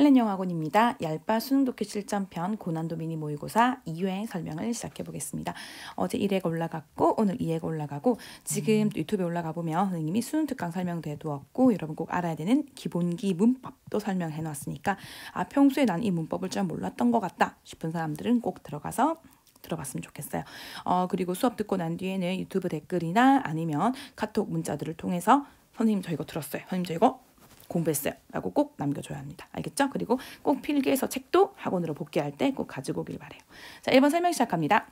헬렌 영어학원입니다. 얄바 수능 독해 7점편 고난도 미니 모의고사 2회 설명을 시작해 보겠습니다. 어제 1회가 올라갔고 오늘 2회가 올라가고 지금 음. 유튜브에 올라가 보면 선생님이 수능 특강 설명도 해두었고 여러분 꼭 알아야 되는 기본기 문법도 설명해 놨으니까 아 평소에 난 이 문법을 좀 몰랐던 것 같다 싶은 사람들은 꼭 들어가서 들어봤으면 좋겠어요. 어, 그리고 수업 듣고 난 뒤에는 유튜브 댓글이나 아니면 카톡 문자들을 통해서 선생님 저 이거 들었어요. 선생님 저 이거 공부했어요. 라고 꼭 남겨줘야 합니다. 알겠죠? 그리고 꼭 필기해서 책도 학원으로 복귀할 때 꼭 가지고 오길 바래요. 자, 1번 설명 시작합니다.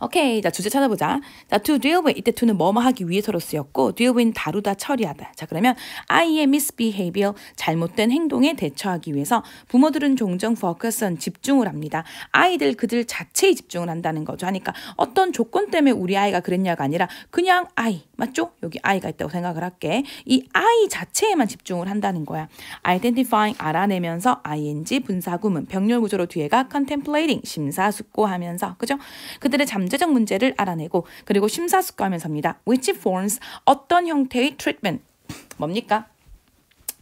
오케이. 자, 주제 찾아보자. 자, to deal with. 이때 to는 뭐뭐 하기 위해서로 쓰였고, deal w i t h 다루다, 처리하다. 자, 그러면 아이의 misbehavior, 잘못된 행동에 대처하기 위해서 부모들은 종종 focus on 집중을 합니다. 아이들 그들 자체에 집중을 한다는 거죠. 하니까 어떤 조건 때문에 우리 아이가 그랬냐가 아니라 그냥 아이, 맞죠? 여기 아이가 있다고 생각을 할게. 이 아이 자체에만 집중을 한다는 거야. identifying 알아내면서 ing 분사구문 병렬 구조로 뒤에가 contemplating 심사숙고하면서 그죠? 그들의 잠 잠재적 문제를 알아내고 그리고 심사숙고하면서합니다 Which forms 어떤 형태의 treatment 뭡니까?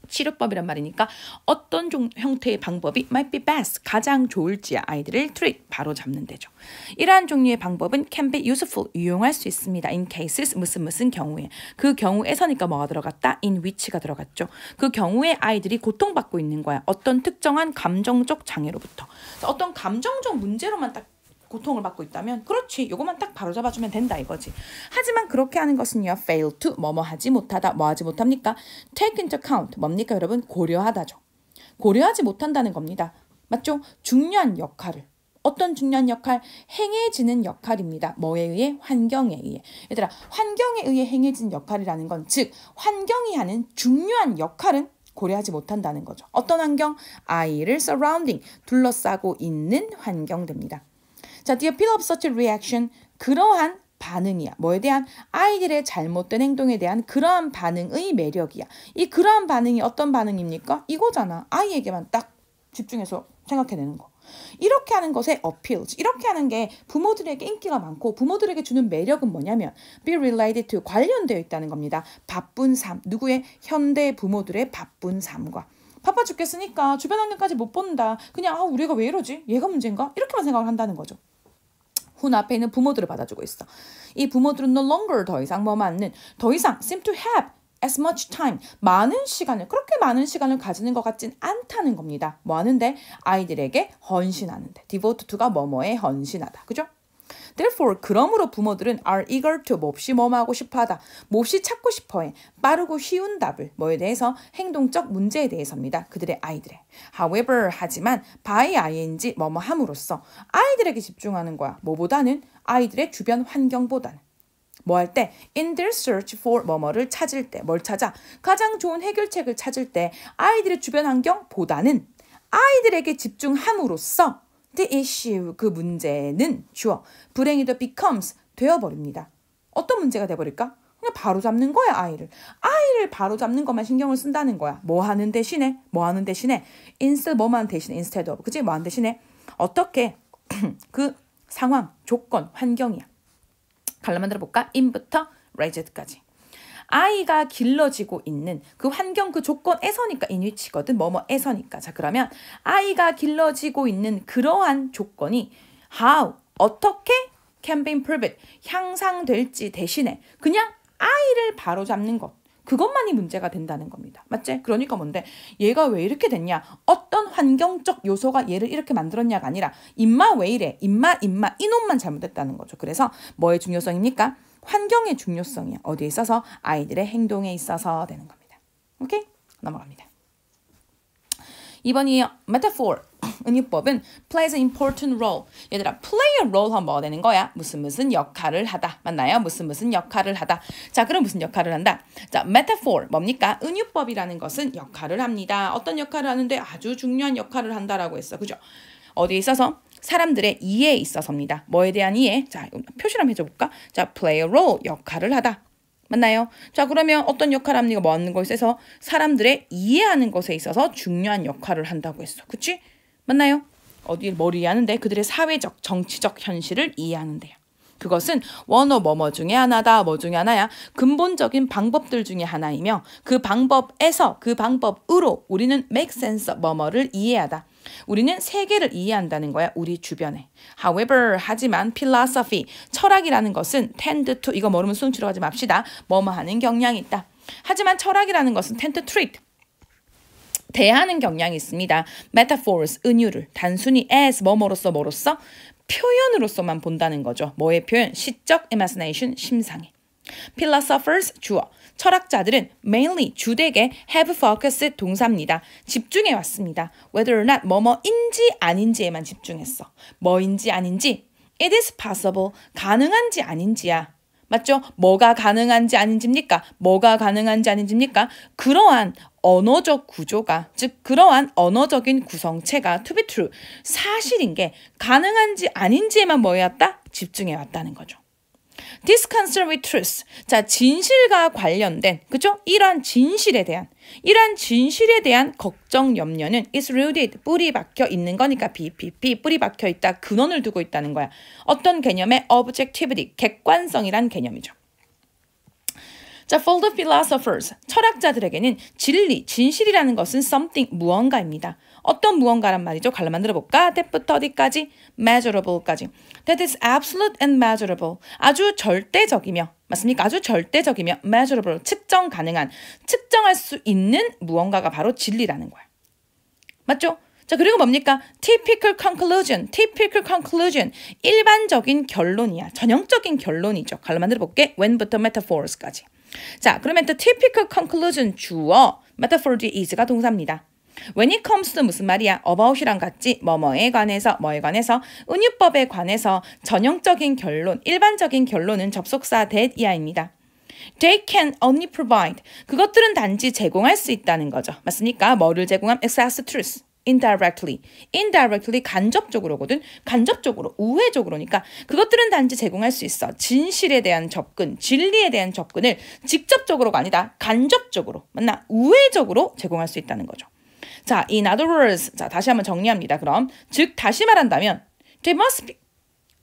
치료법이란 말이니까 어떤 종, 형태의 방법이 might be best 가장 좋을지 아이들을 treat 바로 잡는 데죠. 이러한 종류의 방법은 can be useful 유용할 수 있습니다. in cases 무슨 무슨 경우에 그 경우에서니까 뭐가 들어갔다 in which가 들어갔죠. 그 경우에 아이들이 고통받고 있는 거야. 어떤 특정한 감정적 장애로부터 어떤 감정적 문제로만 딱 고통을 받고 있다면 그렇지 요것만 딱 바로잡아주면 된다 이거지 하지만 그렇게 하는 것은요 fail to 뭐뭐 하지 못하다 뭐 하지 못합니까 take into account 뭡니까 여러분 고려하다죠 고려하지 못한다는 겁니다 맞죠 중요한 역할을 어떤 중요한 역할? 행해지는 역할입니다. 뭐에 의해? 환경에 의해. 얘들아, 환경에 의해 행해진 역할이라는 건, 즉, 환경이 하는 중요한 역할은 고려하지 못한다는 거죠. 어떤 환경? 아이를 surrounding, 둘러싸고 있는 환경됩니다. 자, the appeal of such a reaction, 그러한 반응이야. 뭐에 대한 아이들의 잘못된 행동에 대한 그러한 반응의 매력이야. 이 그러한 반응이 어떤 반응입니까? 이거잖아. 아이에게만 딱 집중해서 생각해내는 거. 이렇게 하는 것에 어필 p e 이렇게 하는 게 부모들에게 인기가 많고 부모들에게 주는 매력은 뭐냐면 be related to 관련되어 있다는 겁니다. 바쁜 삶. 누구의 현대 부모들의 바쁜 삶과 바빠 죽겠으니까 주변 환경까지 못 본다. 그냥 아 우리가 왜 이러지? 얘가 문제인가? 이렇게만 생각을 한다는 거죠. h 앞에 있는 부모들을 받아주고 있어. 이 부모들은 no longer 더 이상 뭐 맞는 더 이상 seem to have as much time 많은 시간을 그렇게 많은 시간을 가지는 것 같진 않다는 겁니다. 뭐 하는데 아이들에게 헌신하는데 devote to가 뭐뭐에 헌신하다. 그죠? Therefore, 그러므로 부모들은 are eager to 몹시 뭐뭐하고 싶어하다, 몹시 찾고 싶어해 빠르고 쉬운 답을 뭐에 대해서 행동적 문제에 대해서입니다. 그들의 아이들의. However, 하지만 by ing 뭐뭐함으로써 아이들에게 집중하는 거야. 뭐보다는 아이들의 주변 환경보다는. 뭐할 때 in their search for 뭐뭐를 찾을 때 뭘 찾아 가장 좋은 해결책을 찾을 때 아이들의 주변 환경보다는 아이들에게 집중함으로써 The issue, 그 문제는 주어, 불행이도 becomes, 되어버립니다. 어떤 문제가 돼버릴까? 그냥 바로잡는 거야, 아이를. 아이를 바로잡는 것만 신경을 쓴다는 거야. 뭐 하는 대신에, 뭐 하는 대신에, instead, 뭐만 대신에, instead of, 그치? 뭐하 대신에, 어떻게 그 상황, 조건, 환경이야. 갈라 만들어 볼까? in부터 r i s e d 까지 아이가 길러지고 있는 그 환경 그 조건에서니까 인위치거든 뭐뭐에서니까 자 그러면 아이가 길러지고 있는 그러한 조건이 how 어떻게 can be improved 향상될지 대신에 그냥 아이를 바로잡는 것 그것만이 문제가 된다는 겁니다. 맞지? 그러니까 뭔데? 얘가 왜 이렇게 됐냐? 어떤 환경적 요소가 얘를 이렇게 만들었냐가 아니라 임마 왜 이래? 임마 임마 이놈만 잘못됐다는 거죠. 그래서 뭐의 중요성입니까? 환경의 중요성이 어디에 있어서 아이들의 행동에 있어서 되는 겁니다. 오케이? 넘어갑니다. 이번이 metaphor, 은유법은 plays an important role. 얘들아, play a role 하면 뭐 되는 거야? 무슨 무슨 역할을 하다. 맞나요? 무슨 무슨 역할을 하다. 자, 그럼 무슨 역할을 한다? 자, metaphor 뭡니까? 은유법이라는 것은 역할을 합니다. 어떤 역할을 하는데 아주 중요한 역할을 한다라고 했어. 그죠? 어디에 있어서 사람들의 이해에 있어서입니다. 뭐에 대한 이해? 자, 표시를 한번 해줘볼까? 자, play a role, 역할을 하다. 맞나요? 자, 그러면 어떤 역할을 합니까? 뭐 하는 것에 서 사람들의 이해하는 것에 있어서 중요한 역할을 한다고 했어. 그치? 맞나요? 어디를 머리 하는데 그들의 사회적, 정치적 현실을 이해하는데요. 그것은 원어 뭐뭐 중에 하나다, 뭐 중에 하나야. 근본적인 방법들 중에 하나이며 그 방법에서 그 방법으로 우리는 make sense 뭐뭐를 이해하다. 우리는 세계를 이해한다는 거야, 우리 주변에. However, 하지만 philosophy, 철학이라는 것은 tend to, 이거 모르면 수능 치러 가지 맙시다. 뭐뭐 하는 경향이 있다. 하지만 철학이라는 것은 tend to treat, 대하는 경향이 있습니다. metaphors, 은유를 단순히 as, 뭐뭐로서 뭐로서 표현으로서만 본다는 거죠. 뭐의 표현? 시적 imagination, 심상해. philosophers, 주어. 철학자들은 mainly 주되게 have focused 동사입니다. 집중해 왔습니다. whether or not 뭐뭐인지 아닌지에만 집중했어. 뭐인지 아닌지 it is possible 가능한지 아닌지야. 맞죠? 뭐가 가능한지 아닌지입니까? 뭐가 가능한지 아닌지입니까? 그러한 언어적 구조가, 즉, 그러한 언어적인 구성체가 to be true, 사실인 게 가능한지 아닌지에만 뭐해왔다? 집중해왔다는 거죠. This concern with truth. 자, 진실과 관련된, 그죠? 이러한 진실에 대한, 이러한 진실에 대한 걱정, 염려는 is rooted, 뿌리 박혀 있는 거니까 BPP, 뿌리 박혀 있다, 근원을 두고 있다는 거야. 어떤 개념의 objectivity, 객관성이란 개념이죠. 자, for the philosophers, 철학자들에게는 진리, 진실이라는 것은 something, 무언가입니다. 어떤 무언가란 말이죠. 갈라 만들어 볼까? that부터 어디까지? measurable까지. that is absolute and measurable. 아주 절대적이며 맞습니까? 아주 절대적이며 measurable 측정 가능한 측정할 수 있는 무언가가 바로 진리라는 거야. 맞죠? 자, 그리고 뭡니까? typical conclusion, typical conclusion. 일반적인 결론이야. 전형적인 결론이죠. 갈라 만들어 볼게. when부터 metaphors까지. 자, 그러면 또 typical conclusion 주어, metaphor 뒤에 is가 동사입니다. When it comes t 무슨 말이야? about이랑 같지? 뭐뭐에 관해서, 뭐에 관해서, 은유법에 관해서 전형적인 결론, 일반적인 결론은 접속사 that 이하입니다. They can only provide. 그것들은 단지 제공할 수 있다는 거죠. 맞습니까? 뭐를 제공함? access truth. indirectly. indirectly 간접적으로거든. 간접적으로, 우회적으로니까 그것들은 단지 제공할 수 있어. 진실에 대한 접근, 진리에 대한 접근을 직접적으로가 아니다. 간접적으로, 맞나? 우회적으로 제공할 수 있다는 거죠. 자, in other words, 자 다시 한번 정리합니다. 그럼 즉 다시 말한다면 they must be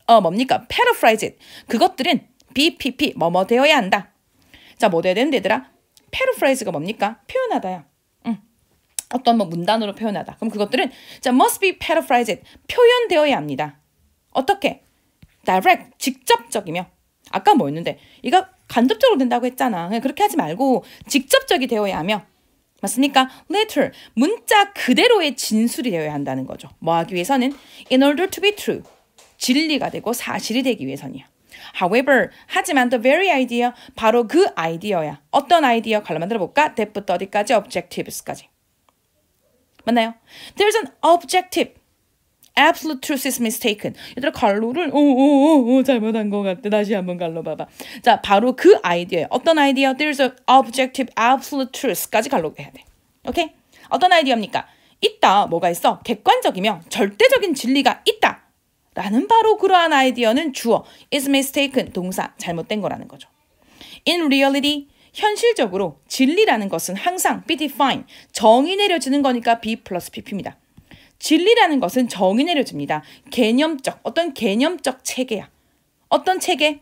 어 뭡니까 paraphrase i 그것들은 BPP 뭐뭐 되어야 한다. 자, 뭐되야 되는데 얘들아? paraphrase가 뭡니까? 표현하다야. 응. 어떤 뭐 문단으로 표현하다. 그럼 그것들은 자, must be paraphrased. 표현되어야 합니다. 어떻게? direct, 직접적이며. 아까 뭐였는데? 이거 간접적으로 된다고 했잖아. 그렇게 하지 말고 직접적이 되어야 하며 맞습니까? letter 문자 그대로의 진술이 되어야 한다는 거죠. 뭐 하기 위해서는 in order to be true 진리가 되고 사실이 되기 위해선이야. However, 하지만 the very idea 바로 그 아이디어야. 어떤 아이디어 갈라 만들어 볼까? t h a t 부 어디까지 objectives까지. 맞나요? There's an objective Absolute truth is mistaken. 얘들아 갈로를 오오오 잘못한 것 같아. 다시 한번 갈로 봐봐. 자 바로 그 아이디어예요. 어떤 아이디어? There's an objective absolute truth까지 갈로 해야 돼. 오케이? 어떤 아이디어입니까? 있다. 뭐가 있어? 객관적이며 절대적인 진리가 있다. 라는 바로 그러한 아이디어는 주어 is mistaken 동사 잘못된 거라는 거죠. In reality 현실적으로 진리라는 것은 항상 be defined 정의 내려지는 거니까 be plus pp입니다. 진리라는 것은 정의 내려줍니다. 개념적, 어떤 개념적 체계야. 어떤 체계?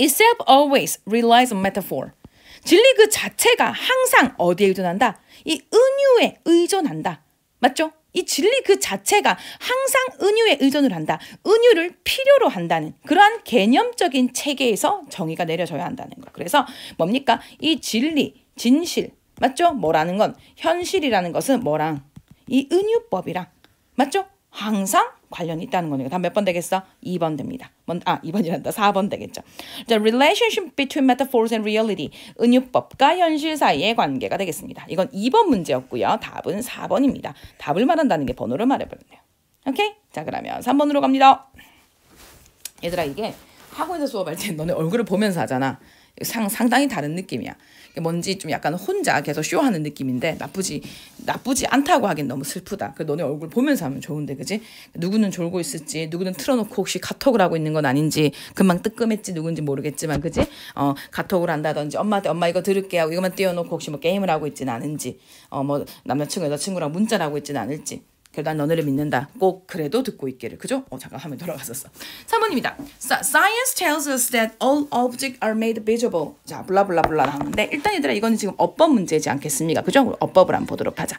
Itself always relies on metaphor. 진리 그 자체가 항상 어디에 의존한다? 이 은유에 의존한다. 맞죠? 이 진리 그 자체가 항상 은유에 의존을 한다. 은유를 필요로 한다는 그러한 개념적인 체계에서 정의가 내려져야 한다는 거. 그래서 뭡니까? 이 진리, 진실, 맞죠? 뭐라는 건 현실이라는 것은 뭐랑 이 은유법이랑 맞죠? 항상 관련이 있다는 거니까 다몇번 되겠어? 2번 됩니다. 아, 2번이란다. 4번 되겠죠. 자, relationship between metaphors and reality. 은유법과 현실 사이의 관계가 되겠습니다. 이건 2번 문제였고요. 답은 4번입니다. 답을 말한다는 게 번호를 말해버렸네요. 오케이? 자, 그러면 3번으로 갑니다. 얘들아, 이게 학원에서 수업할 때 너네 얼굴을 보면서 하잖아. 상, 상당히 다른 느낌이야. 뭔지 좀 약간 혼자 계속 쇼하는 느낌인데 나쁘지 나쁘지 않다고 하긴 너무 슬프다. 그 너네 얼굴 보면서 하면 좋은데 그지? 누구는 졸고 있을지 누구는 틀어놓고 혹시 카톡을 하고 있는 건 아닌지 금방 뜨끔했지 누군지 모르겠지만 그지? 어 카톡을 한다든지 엄마한테 엄마 이거 들을게 하고 이것만 띄워놓고 혹시 뭐 게임을 하고 있진 않은지 어 뭐 남자친구 여자친구랑 문자를 하고 있진 않을지 그래도 난 너네를 믿는다. 꼭 그래도 듣고 있기를. 그죠? 어, 잠깐 화면 돌아갔었어. 3번입니다. Science tells us that all objects are made visible. 자, 블라블라블라 나오는데 일단 얘들아 이거는 지금 어법 문제지 않겠습니까? 그죠? 어법을 한번 보도록 하자.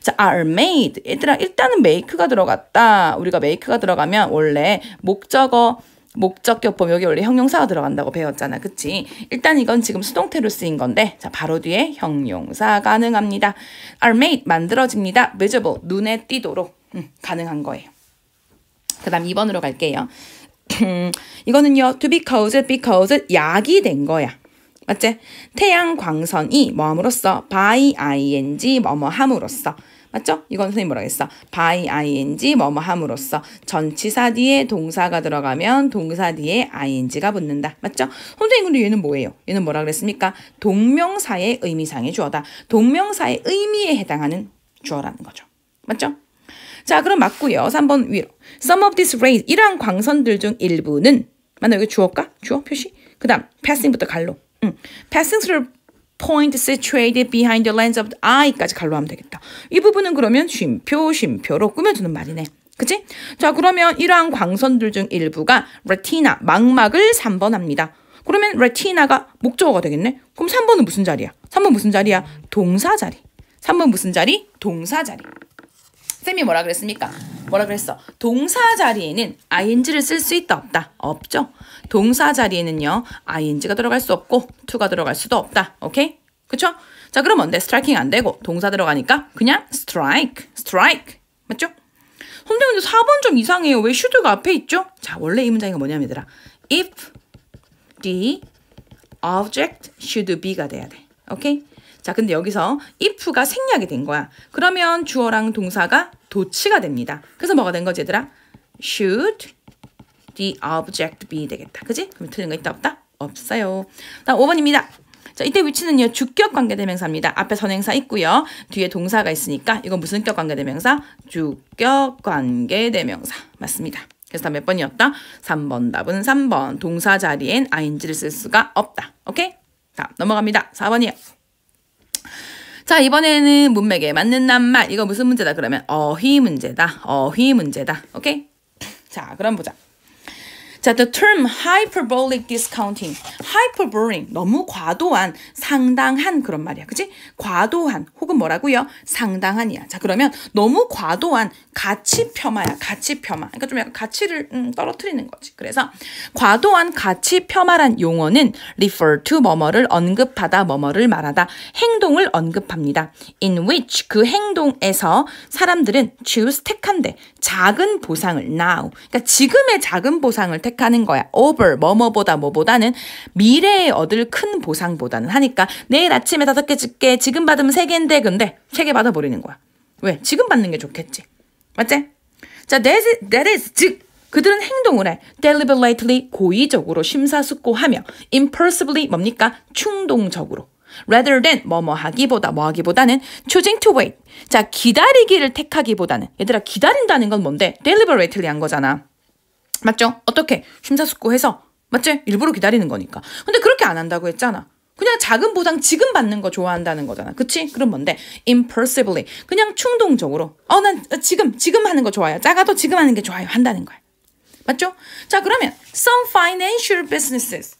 자, are made. 얘들아 일단은 make가 들어갔다. 우리가 make가 들어가면 원래 목적어 목적격법 여기 원래 형용사가 들어간다고 배웠잖아. 그치? 일단 이건 지금 수동태로 쓰인 건데 자 바로 뒤에 형용사 가능합니다. are made 만들어집니다. visible 눈에 띄도록 음, 가능한 거예요. 그 다음 2번으로 갈게요. 이거는요. to because because 약이 된 거야. 맞지? 태양 광선이 뭐함으로써 by ing 뭐뭐함으로써 맞죠? 이건 선생님 뭐라 했어? by ing 뭐뭐 함으로써 전치사 뒤에 동사가 들어가면 동사 뒤에 ing가 붙는다. 맞죠? 선생님 근데 얘는 뭐예요? 얘는 뭐라 고 그랬습니까? 동명사의 의미상의 주어다. 동명사의 의미에 해당하는 주어라는 거죠. 맞죠? 자, 그럼 맞고요. 3번 위로. Some of these rays, 이러한 광선들 중 일부는, 맞나? 여기 주어까? 주어 표시? 그 다음, passing부터 갈로. 음. passing through point situated behind the lens of the eye까지 갈로 하면 되겠다. 이 부분은 그러면 쉼표, 쉼표로 꾸며주는 말이네. 그치? 자, 그러면 이러한 광선들 중 일부가 레티나, 망막을 3번 합니다. 그러면 레티나가 목적어가 되겠네? 그럼 3번은 무슨 자리야? 3번 무슨 자리야? 동사 자리. 3번 무슨 자리? 동사 자리. 쌤이 뭐라 그랬습니까? 뭐라 그랬어? 동사 자리에는 ing를 쓸 수 있다 없다? 없죠? 동사 자리에는요. ing가 들어갈 수 없고 to가 들어갈 수도 없다. 오케이? 그쵸? 자 그럼 뭔데? 스트라이킹 안 되고 동사 들어가니까 그냥 strike, strike. 맞죠? 선생님 근데 4번 좀 이상해요. 왜 should가 앞에 있죠? 자 원래 이 문장이 뭐냐면 얘들아. if the object should be가 돼야 돼. 오케이? 자, 근데 여기서 if가 생략이 된 거야. 그러면 주어랑 동사가 도치가 됩니다. 그래서 뭐가 된 거지 얘들아? should the object be 되겠다. 그지? 그럼 틀린 거 있다 없다? 없어요. 다음 5번입니다. 자, 이때 위치는요. 주격 관계대명사입니다. 앞에 선행사 있고요. 뒤에 동사가 있으니까 이건 무슨 격 관계대명사? 주격 관계대명사. 맞습니다. 그래서 다몇 번이었다? 3번 답은 3번. 동사 자리엔 ing를 쓸 수가 없다. 오케이? 다 넘어갑니다. 4번이요. 자, 이번에는 문맥에 맞는 낱말. 이거 무슨 문제다 그러면 어휘 문제다. 어휘 문제다. 오케이? 자, 그럼 보자. 자, the term hyperbolic discounting. hyperbolic 너무 과도한, 상당한 그런 말이야. 그치? 과도한 혹은 뭐라고요? 상당한이야. 자, 그러면 너무 과도한 가치 폄하야. 가치 폄하. 그러니까 좀 약간 가치를 음, 떨어뜨리는 거지. 그래서 과도한 가치 폄하란 용어는 refer to 뭐뭐를 언급하다 뭐뭐를 말하다 행동을 언급합니다. in which 그 행동에서 사람들은 choose 택한데 작은 보상을 now. 그러니까 지금의 작은 보상을 택 선택하는 거야. over 뭐뭐보다 뭐보다는 미래에 얻을 큰 보상보다는 하니까 내일 아침에 다섯 개 줄게. 지금 받으면 세 개인데 근데 세 개 받아버리는 거야. 왜? 지금 받는 게 좋겠지. 맞지? 자, that is, that is 즉 그들은 행동을 해. deliberately 고의적으로 심사숙고하며 impulsively 뭡니까? 충동적으로. rather than 뭐뭐 하기보다 뭐 하기보다는 choosing to wait. 자, 기다리기를 택하기보다는 얘들아 기다린다는 건 뭔데? deliberately 한 거잖아. 맞죠? 어떻게? 심사숙고해서. 맞지? 일부러 기다리는 거니까. 근데 그렇게 안 한다고 했잖아. 그냥 작은 보상 지금 받는 거 좋아한다는 거잖아. 그치? 그럼 뭔데? impulsively. 그냥 충동적으로. 어, 난 지금, 지금 하는 거 좋아요. 작아도 지금 하는 게 좋아요. 한다는 거야. 맞죠? 자, 그러면 some financial businesses.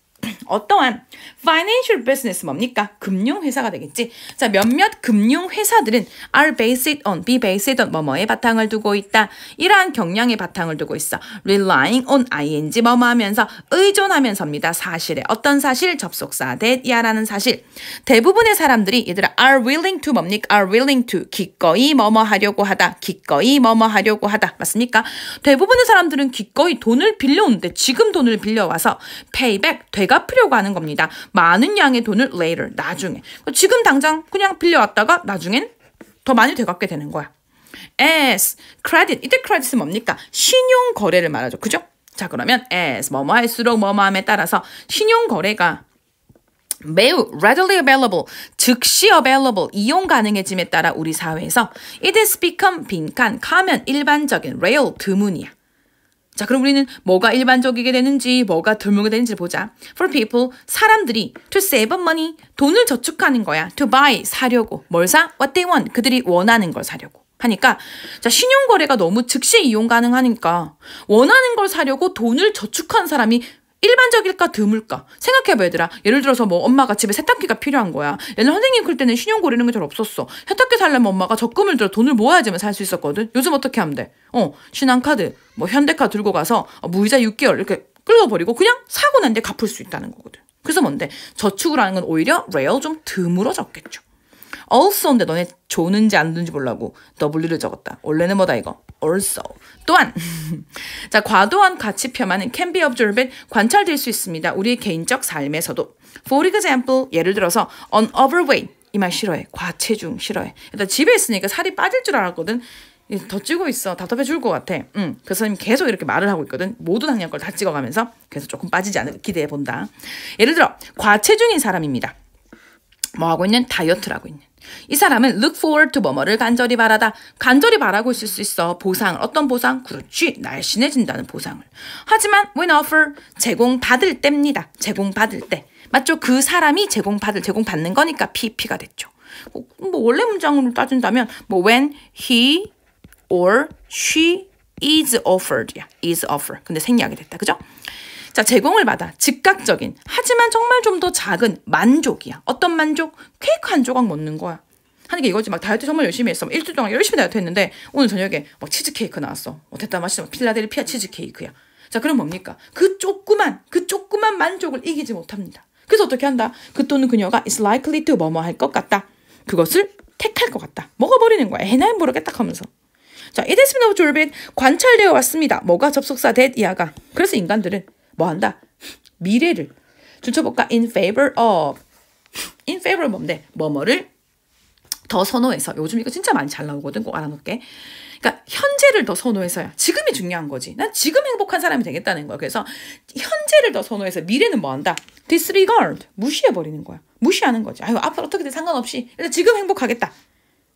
어떠한 financial business 뭡니까? 금융회사가 되겠지. 자, 몇몇 금융회사들은 are based on, be based on 뭐뭐에 바탕을 두고 있다. 이러한 경량에 바탕을 두고 있어. relying on ing 뭐뭐 하면서 의존하면서입니다. 사실에. 어떤 사실? 접속사 대야라는 사실. 대부분의 사람들이 얘들아 are willing to 뭡니까? are willing to 기꺼이 뭐뭐 하려고 하다. 기꺼이 뭐뭐 하려고 하다. 맞습니까? 대부분의 사람들은 기꺼이 돈을 빌려오는데 지금 돈을 빌려와서 payback, 되가 갚으려고 하는 겁니다. 많은 양의 돈을 later, 나중에. 지금 당장 그냥 빌려왔다가 나중엔 더 많이 되갚게 되는 거야. as, credit. 이때 credit은 뭡니까? 신용 거래를 말하죠. 그죠? 자, 그러면 as, 뭐뭐 할수록 뭐뭐함에 따라서 신용 거래가 매우 readily available, 즉시 available, 이용 가능해짐에 따라 우리 사회에서 it has become 빈칸, 가면 일반적인, real, 드문이야. 자, 그럼 우리는 뭐가 일반적이게 되는지, 뭐가 드물게 되는지 보자. For people, 사람들이 to save money, 돈을 저축하는 거야. To buy, 사려고. 뭘 사? What they want, 그들이 원하는 걸 사려고. 하니까 자 신용거래가 너무 즉시 이용 가능하니까 원하는 걸 사려고 돈을 저축한 사람이 일반적일까 드물까 생각해봐 얘들아 예를 들어서 뭐 엄마가 집에 세탁기가 필요한 거야 얘는 선생님 클 때는 신용고리 는런게잘 없었어 세탁기 살려면 엄마가 적금을 들어 돈을 모아야지만 살 수 있었거든 요즘 어떻게 하면 돼? 어 신한카드 뭐 현대카 들고 가서 무이자 6개월 이렇게 끌어버리고 그냥 사고 난데 갚을 수 있다는 거거든 그래서 뭔데 저축을 하는 건 오히려 레어 좀 드물어졌겠죠 also인데 너네 좋는지안좋는지 몰라고 W를 적었다 원래는 뭐다 이거 also 또한 자 과도한 가치폄하는 can be observed 관찰될 수 있습니다. 우리 개인적 삶에서도. For example, 예를 들어서 on overweight 이 말 싫어해. 과체중 싫어해. 일단 집에 있으니까 살이 빠질 줄 알았거든. 더 찌고 있어. 답답해 죽을 것 같아. 응. 그 선생님 계속 이렇게 말을 하고 있거든. 모든 학년 걸다 찍어가면서. 그래서 조금 빠지지 않을까 기대해 본다. 예를 들어, 과체중인 사람입니다. 뭐 하고 있는? 다이어트라고 있는. 이 사람은 look forward to 뭐뭐를 간절히 바라다. 간절히 바라고 있을 수 있어. 보상을. 어떤 보상? 그렇지. 날씬해진다는 보상을. 하지만 when offer, 제공받을 때입니다. 제공받을 때. 맞죠? 그 사람이 제공받을, 제공받는 거니까 PP가 됐죠. 뭐, 뭐 원래 문장으로 따진다면 뭐 when he or she is offered야. is offer. 근데 생략이 됐다. 그죠? 자, 제공을 받아 즉각적인 하지만 정말 좀 더 작은 만족이야. 어떤 만족? 케이크 한 조각 먹는 거야. 하는 게 이거지. 막 다이어트 정말 열심히 했어. 일주일 동안 열심히 다이어트 했는데 오늘 저녁에 막 치즈케이크 나왔어. 어, 됐다 마있어 필라델피아 치즈케이크야. 자, 그럼 뭡니까? 그 조그만, 그 조그만 만족을 이기지 못합니다. 그래서 어떻게 한다? 그 또는 그녀가 is likely to 뭐뭐 할 것 같다. 그것을 택할 것 같다. 먹어버리는 거야. 에나이 모르겠다 하면서. 자, it has been observed. 관찰되어 왔습니다. 뭐가 접속사 t 이하가. 그래서 인간들은 뭐 한다? 미래를. 줄쳐볼까? in favor of. in favor 뭔데? 뭐뭐를 더 선호해서. 요즘 이거 진짜 많이 잘 나오거든. 꼭 알아놓게. 을 그러니까 현재를 더 선호해서야. 지금이 중요한 거지. 난 지금 행복한 사람이 되겠다는 거야. 그래서 현재를 더 선호해서 미래는 뭐 한다? disregard. 무시해버리는 거야. 무시하는 거지. 아유, 앞으로 어떻게든 상관없이 일단 지금 행복하겠다.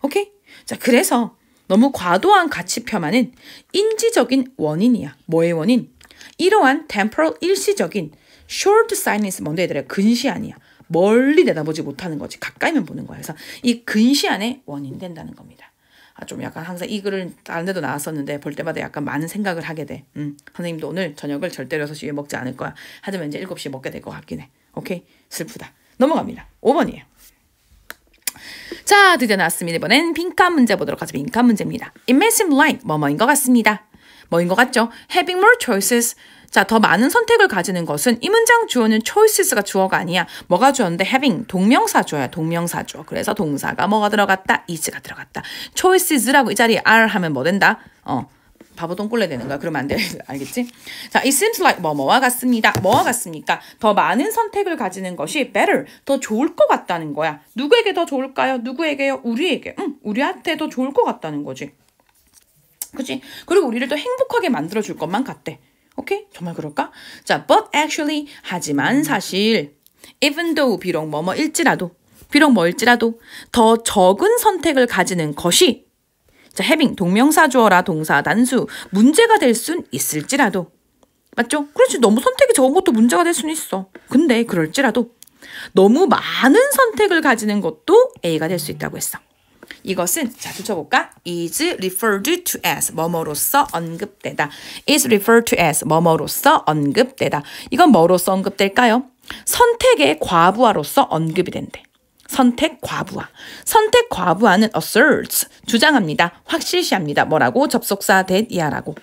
오케이? 자, 그래서 너무 과도한 가치 표만은 인지적인 원인이야. 뭐의 원인? 이러한 temporal 일시적인 short sightness 뭔데 얘들아 근시 아니야. 멀리 내다보지 못하는 거지. 가까이면 보는 거야. 그래서 이 근시 안의 원인 된다는 겁니다. 아, 좀 약간 항상 이 글을 다른 데도 나왔었는데 볼 때마다 약간 많은 생각을 하게 돼. 음, 선생님도 오늘 저녁을 절대 6시에 먹지 않을 거야. 하지만 이제 7시에 먹게 될 것 같긴 해. 오케이? 슬프다. 넘어갑니다. 5번이에요. 자, 드디어 나왔습니다. 이번엔 빈칸 문제 보도록 하죠. 빈칸 문제입니다. It may seem like 뭐뭐인 것 같습니다. 뭐인 것 같죠? Having more choices. 자, 더 많은 선택을 가지는 것은 이 문장 주어는 choices가 주어가 아니야. 뭐가 주어인데 having 동명사 주어야. 동명사 주어. 그래서 동사가 뭐가 들어갔다? is가 들어갔다. choices라고 이 자리에 are 하면 뭐 된다? 어. 바보 똥꼴레 되는 거야. 그러면 안 돼. 알겠지? 자, it seems like 뭐 뭐와 같습니다. 뭐와 같습니까? 더 많은 선택을 가지는 것이 better, 더 좋을 것 같다는 거야. 누구에게 더 좋을까요? 누구에게요? 우리에게. 응, 우리한테 더 좋을 것 같다는 거지. 그치? 그리고 우리를 또 행복하게 만들어줄 것만 같대. 오케이? 정말 그럴까? 자, but actually, 하지만 사실, even though, 비록 뭐뭐일지라도, 비록 뭐일지라도, 더 적은 선택을 가지는 것이, 자, having, 동명사 주어라, 동사, 단수, 문제가 될 순 있을지라도, 맞죠? 그렇지, 너무 선택이 적은 것도 문제가 될순 있어. 근데, 그럴지라도, 너무 많은 선택을 가지는 것도 A가 될 수 있다고 했어. 이것은 자 붙여볼까? is referred to as 뭐뭐로서 언급되다. is referred to as 뭐뭐로서 언급되다. 이건 뭐로서 언급될까요? 선택의 과부하로서 언급이 된대. 선택 과부하. 선택 과부하는 asserts 주장합니다. 확실시합니다. 뭐라고 접속사 대이하라고.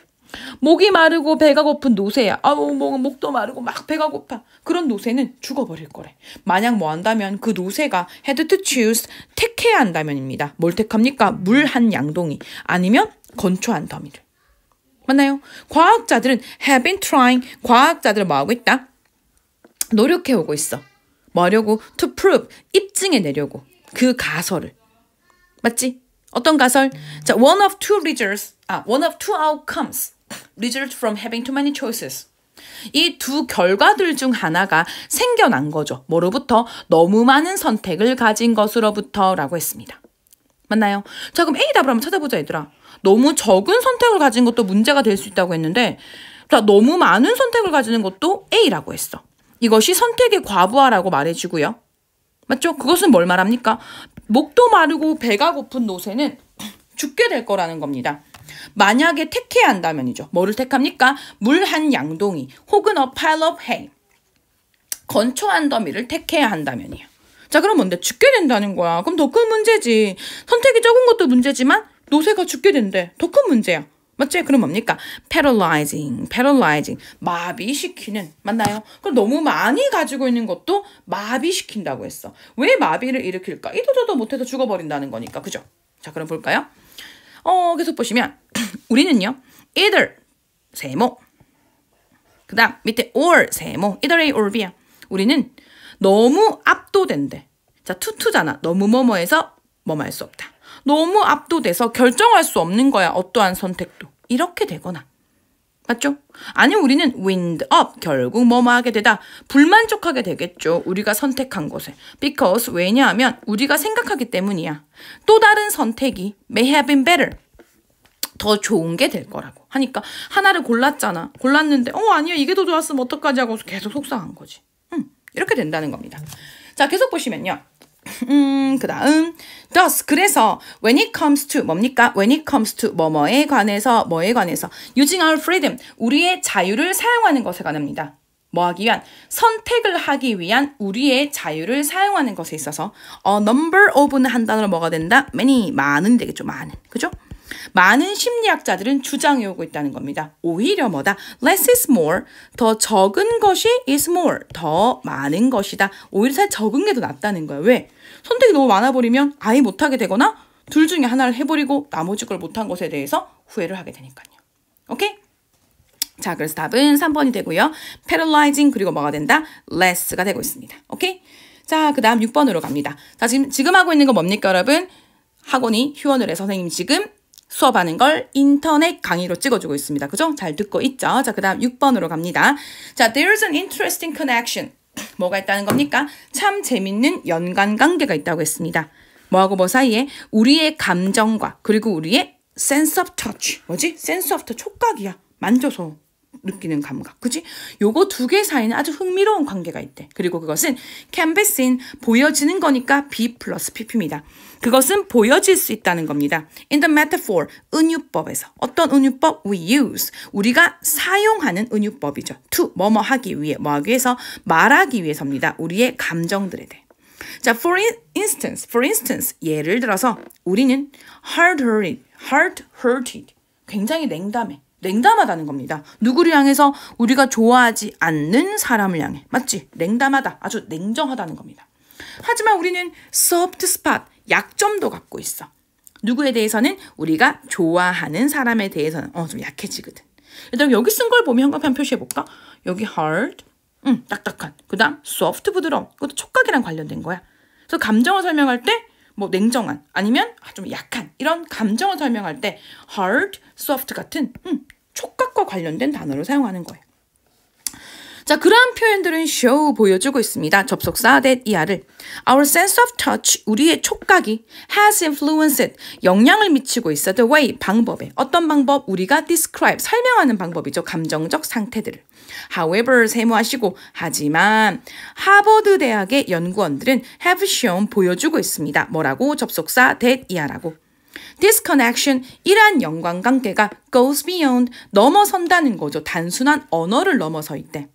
목이 마르고 배가 고픈 노새야. 아우, 뭐, 목도 마르고 막 배가 고파. 그런 노새는 죽어버릴 거래. 만약 뭐 한다면 그 노새가 had to c 택해야 한다면입니다. 뭘 택합니까? 물 한 양동이. 아니면 건초한 더미를. 맞나요? 과학자들은 have been trying, 과학자들은 뭐하고 있다? 노력해오고 있어. 뭐하려고? to prove, 입증해내려고. 그 가설을. 맞지? 어떤 가설? 자, one of two results, 아, one of two outcomes. result from having too many choices. 이 두 결과들 중 하나가 생겨난 거죠. 뭐로부터? 너무 많은 선택을 가진 것으로부터 라고 했습니다. 맞나요? 자, 그럼 A 답을 한번 찾아보자, 얘들아. 너무 적은 선택을 가진 것도 문제가 될 수 있다고 했는데, 자, 너무 많은 선택을 가지는 것도 A라고 했어. 이것이 선택의 과부하라고 말해주고요. 맞죠? 그것은 뭘 말합니까? 목도 마르고 배가 고픈 노새는 죽게 될 거라는 겁니다. 만약에 택해야 한다면이죠. 뭐를 택합니까? 물 한 양동이 혹은 a pile of hay. 건초 한 더미를 택해야 한다면이에요. 자, 그럼 뭔데? 죽게 된다는 거야. 그럼 더 큰 문제지. 선택이 적은 것도 문제지만 노쇠가 죽게 된대. 더 큰 문제야. 맞지? 그럼 뭡니까? paralyzing, paralyzing. 마비시키는. 맞나요? 그럼 너무 많이 가지고 있는 것도 마비시킨다고 했어. 왜 마비를 일으킬까? 이도저도 못해서 죽어버린다는 거니까. 그죠? 자, 그럼 볼까요? 어, 계속 보시면 우리는요. either 세모 그 다음 밑에 or 세모 either A or B야. 우리는 너무 압도된대. 자, 투투잖아. 너무 뭐뭐해서 뭐뭐 할 수 없다. 너무 압도돼서 결정할 수 없는 거야. 어떠한 선택도. 이렇게 되거나 맞죠? 아니면 우리는 wind up 결국 뭐뭐 하게 되다 불만족하게 되겠죠. 우리가 선택한 것에. because 왜냐하면 우리가 생각하기 때문이야. 또 다른 선택이 may have been better. 더 좋은 게 될 거라고 하니까 하나를 골랐잖아. 골랐는데 어 아니야 이게 더 좋았으면 어떡하지 하고 계속 속상한 거지. 음, 이렇게 된다는 겁니다. 자 계속 보시면요. 음, 그 다음, thus, 그래서, when it comes to, 뭡니까? when it comes to, 뭐뭐에 관해서, 뭐에 관해서, using our freedom, 우리의 자유를 사용하는 것에 관합니다. 뭐 하기 위한? 선택을 하기 위한 우리의 자유를 사용하는 것에 있어서, a number of는 한 단어로 뭐가 된다? many, 많은 되겠죠, 많은. 그죠? 많은 심리학자들은 주장해오고 있다는 겁니다. 오히려 뭐다? less is more. 더 적은 것이 is more. 더 많은 것이다. 오히려 사실 적은 게 더 낫다는 거야. 왜? 선택이 너무 많아버리면 아예 못하게 되거나 둘 중에 하나를 해버리고 나머지 걸 못한 것에 대해서 후회를 하게 되니까요. 오케이? 자, 그래서 답은 3번이 되고요. paralyzing 그리고 뭐가 된다? less가 되고 있습니다. 오케이? 자, 그 다음 6번으로 갑니다. 자, 지금, 지금 하고 있는 거 뭡니까, 여러분? 학원이 휴원을 해서 선생님 지금 수업하는 걸 인터넷 강의로 찍어주고 있습니다. 그죠? 잘 듣고 있죠? 자, 그 다음 6번으로 갑니다. 자, there's an interesting connection. 뭐가 있다는 겁니까? 참 재밌는 연관 관계가 있다고 했습니다. 뭐하고 뭐 사이에 우리의 감정과 그리고 우리의 sense of touch. 뭐지? sense of touch. 촉각이야. 만져서 느끼는 감각. 그지? 요거 두 개 사이는 아주 흥미로운 관계가 있대. 그리고 그것은 can be seen, 보여지는 거니까 B 플러스 PP입니다. 그것은 보여질 수 있다는 겁니다. In the metaphor, 은유법에서 어떤 은유법 we use 우리가 사용하는 은유법이죠. to 뭐뭐 하기 위해 뭐 하기 위해서 말하기 위해서입니다. 우리의 감정들에 대해. 자, for instance, for instance 예를 들어서 우리는 hard-hearted, hard-hearted 굉장히 냉담해. 냉담하다는 겁니다. 누구를 향해서 우리가 좋아하지 않는 사람을 향해. 맞지? 냉담하다. 아주 냉정하다는 겁니다. 하지만 우리는 soft spot, 약점도 갖고 있어. 누구에 대해서는 우리가 좋아하는 사람에 대해서는 어, 좀 약해지거든. 일단 여기 쓴 걸 보면 한가편 표시해볼까? 여기 hard, 음, 딱딱한. 그 다음 soft, 부드러운. 그것도 촉각이랑 관련된 거야. 그래서 감정을 설명할 때 뭐 냉정한 아니면 아, 좀 약한 이런 감정을 설명할 때 hard, soft 같은 음, 촉각과 관련된 단어를 사용하는 거예요. 자, 그러한 표현들은 s h 보여주고 있습니다. 접속사 that 이하를 Our sense of touch, 우리의 촉각이 has influenced, 영향을 미치고 있어 the way, 방법에 어떤 방법? 우리가 describe, 설명하는 방법이죠. 감정적 상태들을 however 세모하시고 하지만 하버드 대학의 연구원들은 have shown 보여주고 있습니다. 뭐라고? 접속사 that 이하라고 disconnection 이란 연관관계가 goes beyond 넘어선다는 거죠. 단순한 언어를 넘어서 있대.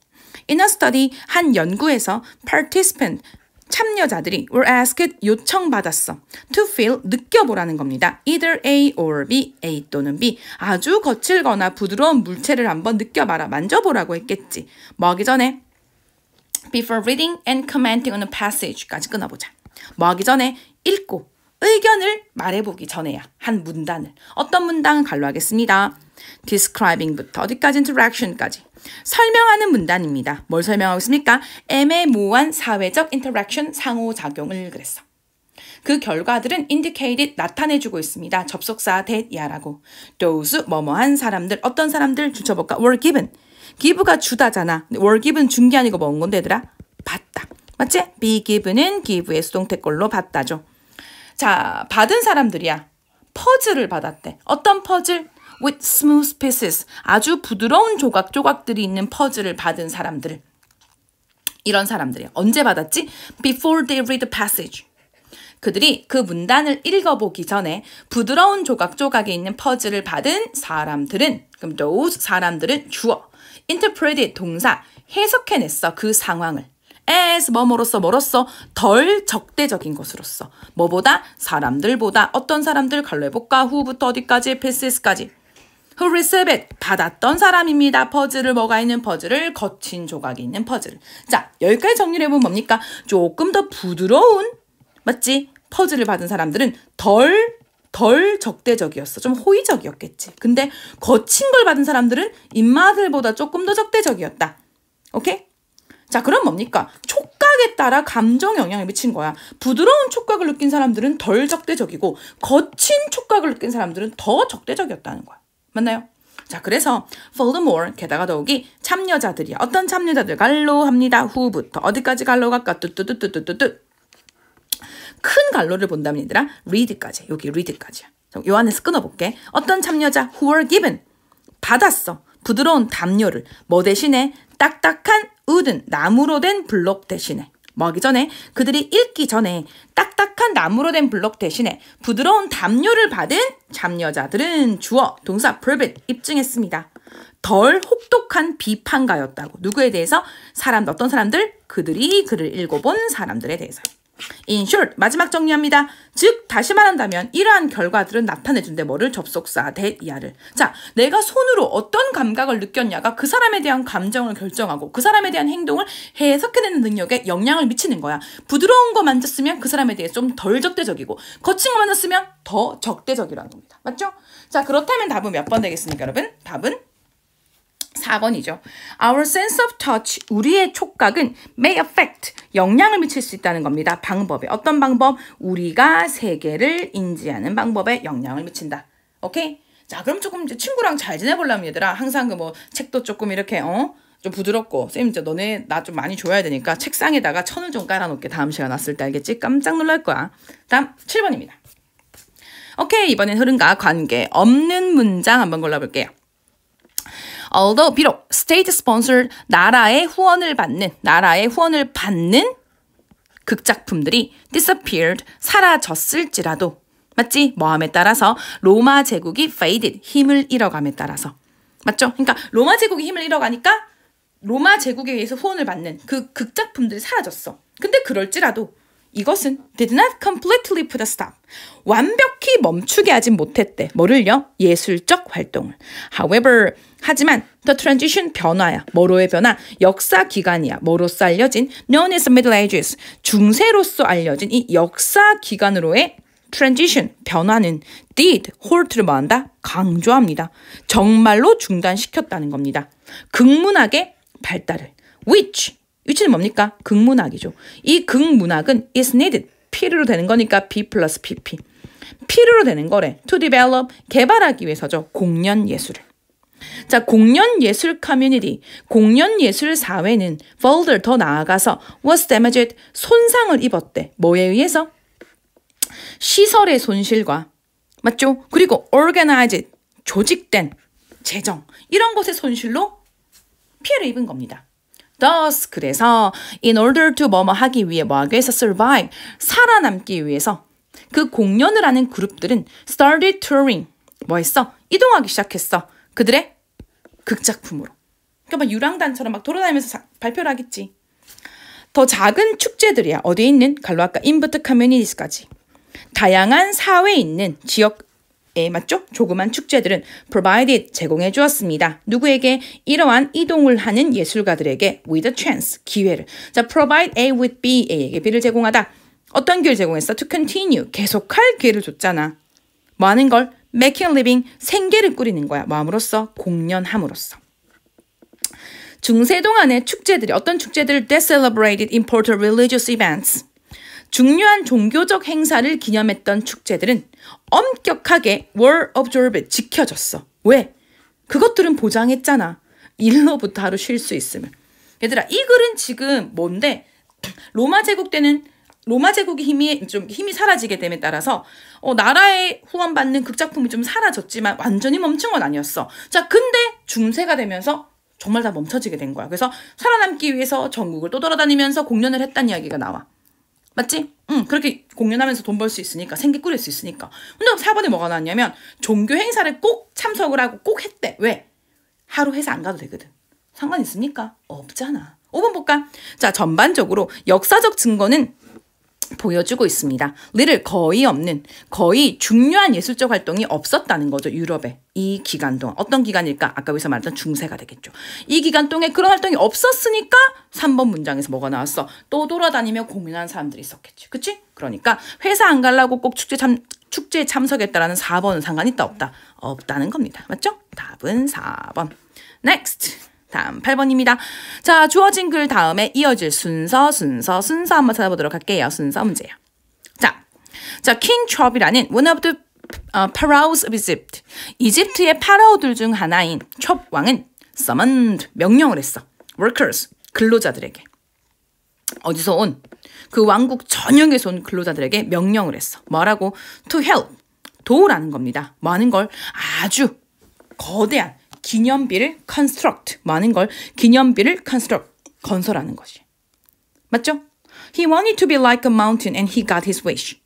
In a study, 한 연구에서 participant, 참여자들이 were asked 요청받았어. to feel 느껴보라는 겁니다. either A or B, A 또는 B. 아주 거칠거나 부드러운 물체를 한번 느껴봐라. 만져보라고 했겠지. 뭐 하기 전에 before reading and commenting on a passage까지 끊어보자. 뭐 하기 전에 읽고 의견을 말해보기 전에야 한 문단을 어떤 문단 갈로 하겠습니다. describing부터 어디까지 interaction까지 설명하는 문단입니다. 뭘 설명하고 있습니까? 애매모호한 사회적 interaction 상호작용을 그랬어. 그 결과들은 indicated 나타내주고 있습니다. 접속사 that야라고. those 뭐뭐한 사람들 어떤 사람들 주쳐볼까? were given. give가 주다잖아. were given 준게 아니고 뭔 건데 얘들아? 받다. 맞지? be given은 give의 수동태꼴로 받다죠. 자, 받은 사람들이야. 퍼즐을 받았대. 어떤 퍼즐? with smooth pieces. 아주 부드러운 조각 조각들이 있는 퍼즐을 받은 사람들. 이런 사람들이 언제 받았지? Before they read the passage. 그들이 그 문단을 읽어보기 전에 부드러운 조각조각에 있는 퍼즐을 받은 사람들은 그럼 those 사람들은 주어 interpreted 동사 해석해냈어 그 상황을 as 뭐뭐로서 뭐로써덜 적대적인 것으로서 뭐보다 사람들보다 어떤 사람들 갈래볼까 후부터 어디까지 패스까지 스 who receive it 받았던 사람입니다. 퍼즐을 뭐가 있는 퍼즐을 거친 조각이 있는 퍼즐. 자 여기까지 정리를 해보면 뭡니까? 조금 더 부드러운 맞지? 퍼즐을 받은 사람들은 덜, 덜 적대적이었어. 좀 호의적이었겠지. 근데 거친 걸 받은 사람들은 입맛을보다 조금 더 적대적이었다. 오케이? 자, 그럼 뭡니까? 촉각에 따라 감정 영향을 미친 거야. 부드러운 촉각을 느낀 사람들은 덜 적대적이고 거친 촉각을 느낀 사람들은 더 적대적이었다는 거야. 맞나요? 자, 그래서 furthermore 게다가 더욱이 참여자들이 어떤 참여자들 갈로합니다. 후부터 어디까지 갈로가 까뚜뚜뚜뚜뚜뚜 큰 갈로를 본다면 얘들아 read까지 여기 r e a d 까지요 안에서 끊어볼게. 어떤 참여자 who were given 받았어 부드러운 담요를 뭐 대신에 딱딱한 우든 나무로 된 블록 대신에 먹 뭐 하기 전에 그들이 읽기 전에 딱딱한 나무로 된 블록 대신에 부드러운 담요를 받은 잡녀자들은 주어 동사 p r i v a t 입증했습니다. 덜 혹독한 비판가였다고 누구에 대해서 사람 어떤 사람들 그들이 글을 읽어본 사람들에 대해서요. In short, 마지막 정리합니다. 즉, 다시 말한다면 이러한 결과들은 나타내준대 뭐를 접속사 대 이하를. 자, 내가 손으로 어떤 감각을 느꼈냐가 그 사람에 대한 감정을 결정하고 그 사람에 대한 행동을 해석해내는 능력에 영향을 미치는 거야. 부드러운 거 만졌으면 그 사람에 대해 좀 덜 적대적이고 거친 거 만졌으면 더 적대적이라는 겁니다. 맞죠? 자, 그렇다면 답은 몇 번 되겠습니까, 여러분? 답은 4번이죠. Our sense of touch, 우리의 촉각은 may affect, 영향을 미칠 수 있다는 겁니다. 방법에. 어떤 방법? 우리가 세계를 인지하는 방법에 영향을 미친다. 오케이? 자, 그럼 조금 이제 친구랑 잘 지내보려면 얘들아. 항상 그 뭐 책도 조금 이렇게, 어? 좀 부드럽고 쌤 이제 너네 나 좀 많이 줘야 되니까 책상에다가 천을 좀 깔아놓게 다음 시간 왔을 때 알겠지? 깜짝 놀랄 거야. 다음 7번입니다. 오케이 이번엔 흐름과 관계 없는 문장 한번 골라볼게요. although 비록 state sponsored 나라의 후원을 받는 나라의 후원을 받는 극작품들이 disappeared 사라졌을지라도 맞지? 모함에 따라서 로마 제국이 faded 힘을 잃어감에 따라서 맞죠? 그러니까 로마 제국이 힘을 잃어가니까 로마 제국에 의해서 후원을 받는 그 극작품들이 사라졌어. 근데 그럴지라도 이것은 did not completely put a stop. 완벽히 멈추게 하진 못했대. 뭐를요? 예술적 활동을. However, 하지만 the transition 변화야. 뭐로의 변화? 역사 기간이야. 뭐로서 알려진 known as Middle Ages. 중세로서 알려진 이 역사 기간으로의 transition 변화는 did h l 트를 뭐한다? 강조합니다. 정말로 중단시켰다는 겁니다. 극문학의 발달을 which 위치는 뭡니까? 극문학이죠. 이 극문학은 is needed. 필요로 되는 거니까 B 플러스 PP. 필요로 되는 거래. to develop. 개발하기 위해서죠. 공연 예술을. 자, 공연 예술 커뮤니티, 공연 예술 사회는 folder 더 나아가서 was damaged, 손상을 입었대. 뭐에 의해서? 시설의 손실과, 맞죠? 그리고 organized, 조직된, 재정, 이런 것의 손실로 피해를 입은 겁니다. thus 그래서 in order to 뭐 뭐 하기 위해 뭐하기 위해서 survive 살아남기 위해서 그 공연을 하는 그룹들은 started touring 뭐 했어? 이동하기 시작했어. 그들의 극작품으로. 그러니까 막 유랑단처럼 막 돌아다니면서 자, 발표를 하겠지. 더 작은 축제들이야. 어디에 있는? 갈로 아까 인부트 커뮤니티스까지. 다양한 사회에 있는 지역 예, 맞죠? 조그만 축제들은 provided 제공해 주었습니다. 누구에게 이러한 이동을 하는 예술가들에게 with a chance 기회를 자 provide A with B A에게 B를 제공하다 어떤 기회를 제공했어? to continue 계속할 기회를 줬잖아. 뭐 하는 걸? making living 생계를 꾸리는 거야. 마음으로써 뭐 공연함으로써. 중세 동안의 축제들이 어떤 축제들 they celebrated important religious events 중요한 종교적 행사를 기념했던 축제들은 엄격하게 월 o b s e r v e 지켜졌어. 왜? 그것들은 보장했잖아. 일로부터 하루 쉴 수 있으면. 얘들아, 이 글은 지금 뭔데? 로마 제국 때는 로마 제국의 힘이 좀 힘이 사라지게 됨에 따라서 어, 나라의 후원받는 극작품이 좀 사라졌지만 완전히 멈춘 건 아니었어. 자, 근데 중세가 되면서 정말 다 멈춰지게 된 거야. 그래서 살아남기 위해서 전국을 또 돌아다니면서 공연을 했다는 이야기가 나와. 맞지? 응, 그렇게 공연하면서 돈 벌 수 있으니까, 생계 꾸릴 수 있으니까. 근데 4번에 뭐가 나왔냐면, 종교 행사를 꼭 참석을 하고 꼭 했대. 왜? 하루 회사 안 가도 되거든. 상관 있습니까? 없잖아. 5번 볼까? 자, 전반적으로 역사적 증거는 보여주고 있습니다. l i 거의 없는 거의 중요한 예술적 활동이 없었다는 거죠. 유럽에 이 기간 동안 어떤 기간일까? 아까 여기서 말했던 중세가 되겠죠. 이 기간 동안 에 그런 활동이 없었으니까 3번 문장에서 뭐가 나왔어? 또 돌아다니며 공연한 사람들이 있었겠지. 그치? 그러니까 회사 안 가려고 꼭 축제 참 축제에 참석했다라는 4번은 상관있다 없다. 없다는 겁니다. 맞죠? 답은 4번. next 다음 8번입니다. 자, 주어진 글 다음에 이어질 순서, 순서, 순서 한번 찾아보도록 할게요. 순서 문제요. 자, 자, 킹 트롭이라는 one of the uh, pharaohs of Egypt. 이집트의 파라오들 중 하나인 첩 왕은 summoned, 명령을 했어. workers, 근로자들에게. 어디서 온? 그 왕국 전역에서 온 근로자들에게 명령을 했어. 뭐라고? to help, 도우라는 겁니다. 많은 걸 아주 거대한 기념비를 construct, 많은 걸 기념비를 construct, 건설하는 것이. 맞죠? He wanted to be like a mountain and he got his wish.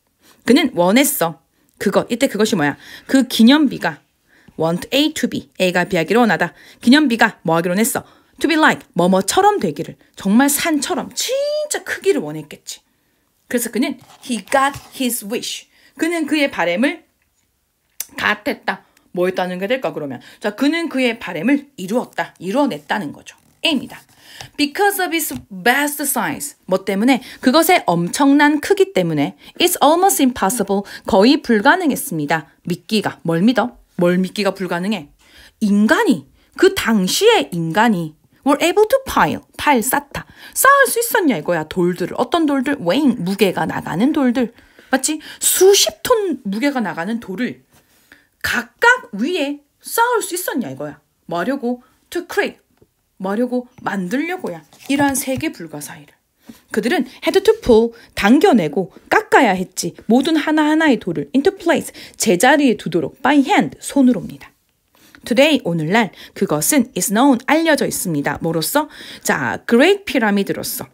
그는 원했어. 그것, 이때 그것이 뭐야? 그 기념비가 want A to be, A가 B하기로 원하다. 기념비가 뭐 하기로 했어? to be like, 뭐뭐처럼 되기를. 정말 산처럼, 진짜 크기를 원했겠지. 그래서 그는 he got his wish. 그는 그의 바램을 갓했다. 뭐였다는 게 될까 그러면 자 그는 그의 바램을 이루었다 이루어냈다는 거죠. A입니다. Because of its vast size, 뭐 때문에 그것의 엄청난 크기 때문에 it's almost impossible, 거의 불가능했습니다. 믿기가 뭘 믿어? 뭘 믿기가 불가능해? 인간이 그 당시의 인간이 were able to pile, 파일 쌓다. 쌓을 수 있었냐 이거야. 돌들을. 어떤 돌들? weighing, 무게가 나가는 돌들. 맞지? 수십 톤 무게가 나가는 돌을 각각 위에 쌓을 수 있었냐 이거야. 뭐려고 to create, 뭐려고 만들려고야. 이러한 세계 불가 사이를. 그들은 had to pull, 당겨내고 깎아야 했지 모든 하나하나의 돌을 into place, 제자리에 두도록 by hand, 손으로입니다. today 오늘날 그것은 is known 알려져 있습니다. 뭐로써? 자, great pyramid로써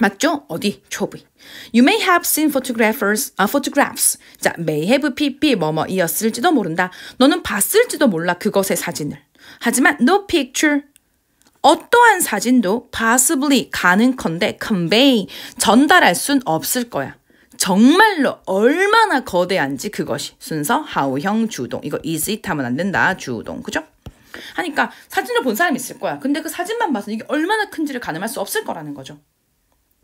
맞죠? 어디? 초비. You may have seen photographers, 아, photographs. 자, may have pp 뭐뭐이었을지도 모른다. 너는 봤을지도 몰라 그것의 사진을. 하지만 no picture. 어떠한 사진도 possibly 가능컨대 convey 전달할 순 없을 거야. 정말로 얼마나 거대한지 그것이 순서 하우형 주동 이거 is it 하면 안 된다 주동 그죠? 하니까 사진을 본 사람이 있을 거야. 근데 그 사진만 봐서 이게 얼마나 큰지를 가늠할 수 없을 거라는 거죠.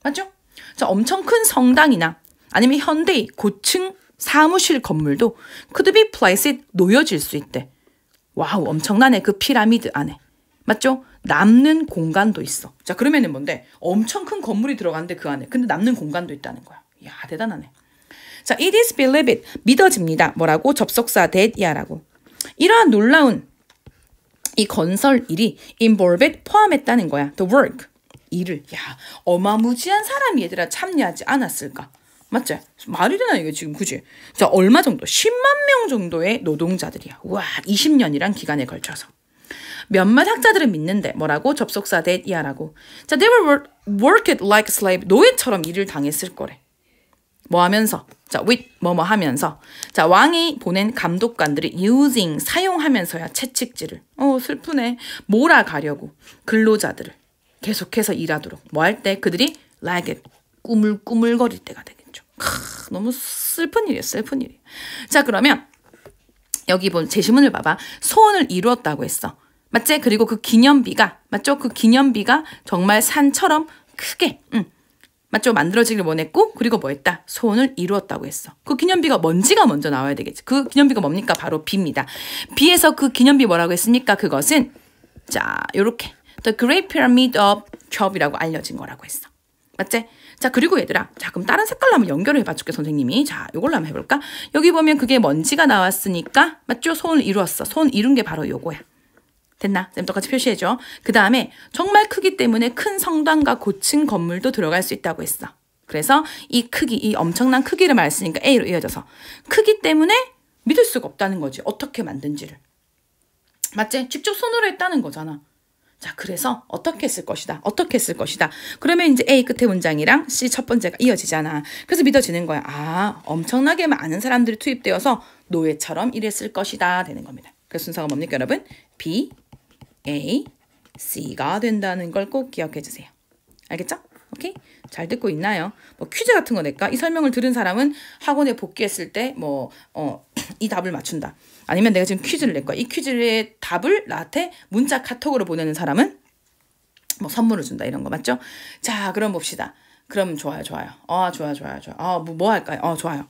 맞죠? 자, 엄청 큰 성당이나 아니면 현대의 고층 사무실 건물도 could be placed 놓여질 수 있대. 와우, 엄청나네. 그 피라미드 안에. 맞죠? 남는 공간도 있어. 자, 그러면은 뭔데? 엄청 큰 건물이 들어갔는데 그 안에. 근데 남는 공간도 있다는 거야. 이야, 대단하네. 자, it is believed. 믿어집니다. 뭐라고? 접속사 t h a t 야라고 이러한 놀라운 이 건설 일이 involved 포함했다는 거야. The work. 일을 야 어마무지한 사람 얘들아 참여하지 않았을까? 맞지? 말이 되나 이게 지금 굳이 자 얼마 정도? 10만 명 정도의 노동자들이야. 우와 20년이란 기간에 걸쳐서. 몇몇 학자들은 믿는데 뭐라고 접속사 대이하라고. 자, they were worked like slave 노예처럼 일을 당했을 거래. 뭐 하면서 자 with 뭐 뭐 하면서 자 왕이 보낸 감독관들이 using 사용하면서야 채찍질을 어 슬프네 몰아가려고 근로자들을 계속해서 일하도록 뭐 할 때 그들이 like 꾸물꾸물거릴 때가 되겠죠. 크, 너무 슬픈 일이에요. 슬픈 일이. 자 그러면 여기 본 제시문을 봐봐. 소원을 이루었다고 했어. 맞지? 그리고 그 기념비가 맞죠? 그 기념비가 정말 산처럼 크게 응. 맞죠? 만들어지길 원했고 그리고 뭐 했다? 소원을 이루었다고 했어. 그 기념비가 뭔지가 먼저 나와야 되겠지. 그 기념비가 뭡니까? 바로 비입니다. 비에서 그 기념비 뭐라고 했습니까? 그것은 자, 요렇게 The Great Pyramid of Job이라고 알려진 거라고 했어. 맞지? 자 그리고 얘들아 자 그럼 다른 색깔로 한번 연결을 해봐줄게 선생님이 자이걸로 한번 해볼까 여기 보면 그게 먼지가 나왔으니까 맞죠 손을 이루었어 손 이룬 게 바로 요거야 됐나? 쌤 똑같이 표시해줘. 그 다음에 정말 크기 때문에 큰 성당과 고층 건물도 들어갈 수 있다고 했어. 그래서 이 크기, 이 엄청난 크기를 말했으니까 A로 이어져서 크기 때문에 믿을 수가 없다는 거지. 어떻게 만든지를. 맞지? 직접 손으로 했다는 거잖아. 자, 그래서 어떻게 쓸 것이다. 어떻게 쓸 것이다. 그러면 이제 A 끝에 문장이랑 C 첫 번째가 이어지잖아. 그래서 믿어지는 거야. 아, 엄청나게 많은 사람들이 투입되어서 노예처럼 일했을 것이다. 되는 겁니다. 그래서 순서가 뭡니까, 여러분? B, A, C가 된다는 걸 꼭 기억해 주세요. 알겠죠? 오케이? 잘 듣고 있나요? 뭐 퀴즈 같은 거 낼까? 이 설명을 들은 사람은 학원에 복귀했을 때 뭐어이 답을 맞춘다. 아니면 내가 지금 퀴즈를 낼 거야. 이 퀴즈의 답을 나한테 문자 카톡으로 보내는 사람은 뭐 선물을 준다 이런 거 맞죠? 자, 그럼 봅시다. 그럼 좋아요, 좋아요. 어, 좋아좋아좋아 어, 뭐, 뭐 할까요? 어, 좋아요.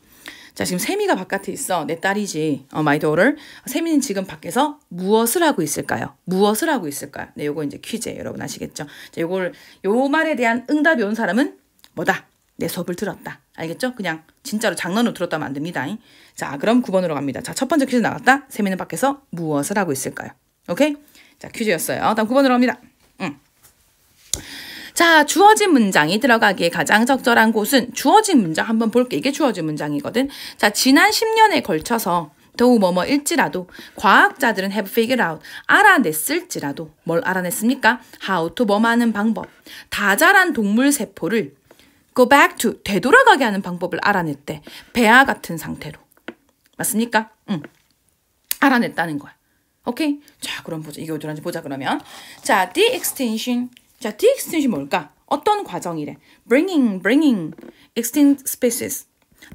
자, 지금 세미가 바깥에 있어. 내 딸이지. 어, 마이 도를. 세미는 지금 밖에서 무엇을 하고 있을까요? 무엇을 하고 있을까요? 네, 요거 이제 퀴즈예요. 여러분 아시겠죠? 자, 요걸, 요 말에 대한 응답이 온 사람은 뭐다? 내 수업을 들었다. 알겠죠? 그냥 진짜로 장난으로 들었다면 안 됩니다. 자, 그럼 9번으로 갑니다. 자, 첫 번째 퀴즈 나갔다. 세미는 밖에서 무엇을 하고 있을까요? 오케이? 자, 퀴즈였어요. 다음 9번으로 갑니다. 음. 자, 주어진 문장이 들어가기에 가장 적절한 곳은 주어진 문장 한번 볼게. 이게 주어진 문장이거든. 자, 지난 10년에 걸쳐서 더우 뭐뭐일지라도 과학자들은 have figured out 알아냈을지라도 뭘 알아냈습니까? how to 뭐 하는 방법 다자란 동물 세포를 go back to 되돌아가게 하는 방법을 알아낼 때 배아 같은 상태로 맞습니까? 응. 알아냈다는 거야. 오케이? 자, 그럼 보자. 이게 어디란지 보자 그러면. 자, de-extension. 자, de-extension 뭘까? 어떤 과정이래? bringing, bringing extinct species.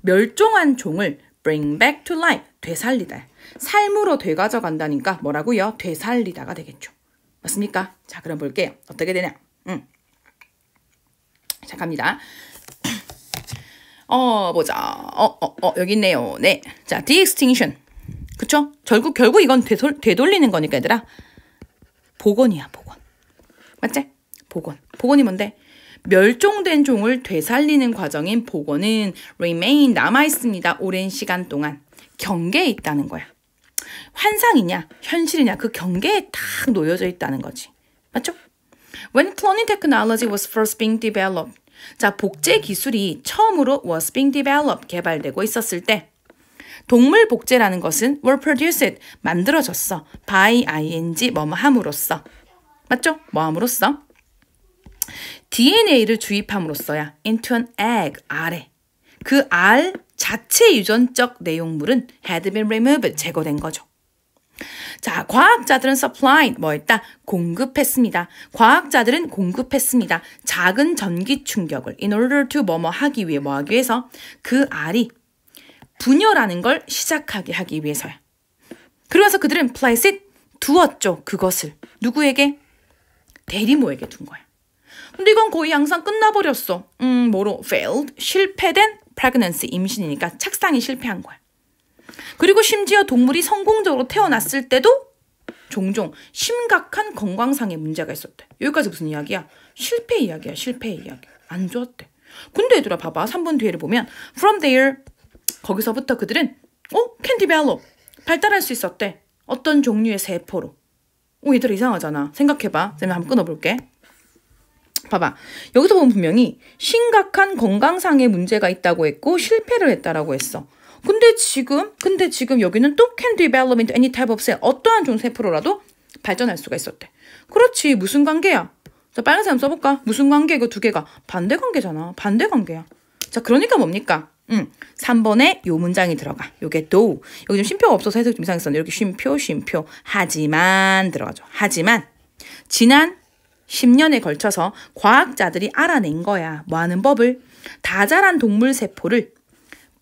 멸종한 종을 bring back to life. 되살리다. 삶으로 되가져 간다니까 뭐라고요? 되살리다가 되겠죠. 맞습니까? 자, 그럼 볼게요. 어떻게 되냐? 음. 자, 갑니다. 어, 보자. 어, 어, 어, 여기 있네요. 네. 자, 디엑스팅션. 그쵸? 결국, 결국 이건 되돌, 되돌리는 거니까, 얘들아. 복원이야, 복원. 맞지? 복원. 복원이 뭔데? 멸종된 종을 되살리는 과정인 복원은 remain 남아있습니다. 오랜 시간 동안. 경계에 있다는 거야. 환상이냐, 현실이냐, 그 경계에 딱 놓여져 있다는 거지. 맞죠? When cloning technology was first being developed, 자, 복제 기술이 처음으로 was being developed 개발되고 있었을 때 동물 복제라는 것은 were produced 만들어졌어 by ing 뭐뭐 함으로써 맞죠? 뭐 함으로써 DNA를 주입함으로써야 into an egg 알에 그 알 자체 유전적 내용물은 had been removed 제거된 거죠. 자, 과학자들은 supply 뭐 했다? 공급했습니다. 과학자들은 공급했습니다. 작은 전기 충격을 in order to 뭐뭐 뭐 하기 위해 뭐 하기 위해서 그 알이 분열하는 걸 시작하게 하기 위해서요. 그러면서 그들은 place it 두었죠. 그것을 누구에게? 대리모에게 둔 거야. 근데 이건 거의 항상 끝나버렸어. 음, 뭐로? failed 실패된 pregnancy 임신이니까 착상이 실패한 거야. 그리고 심지어 동물이 성공적으로 태어났을 때도 종종 심각한 건강상의 문제가 있었대. 여기까지 무슨 이야기야? 실패 이야기야, 실패 이야기. 안 좋았대. 근데 얘들아 봐봐. 3분 뒤에를 보면 from there 거기서부터 그들은 어? can develop 발달할 수 있었대. 어떤 종류의 세포로. 오 얘들아 이상하잖아. 생각해봐. 쌤이 한번 끊어볼게. 봐봐. 여기서 보면 분명히 심각한 건강상의 문제가 있다고 했고 실패를 했다라고 했어. 근데 지금 근데 지금 여기는 또 can develop any type of cell 어떠한 종 세포로라도 발전할 수가 있었대. 그렇지 무슨 관계야? 자 빨간색 한번 써볼까? 무슨 관계 이거 두 개가 반대 관계잖아. 반대 관계야. 자 그러니까 뭡니까? 음, 3번에 요 문장이 들어가. 요게 do. 여기 좀 쉼표가 없어서 해석 좀 이상했었는데 이렇게 쉼표, 쉼표. 하지만 들어가죠. 하지만 지난 10년에 걸쳐서 과학자들이 알아낸 거야. 뭐 하는 법을? 다자란 동물 세포를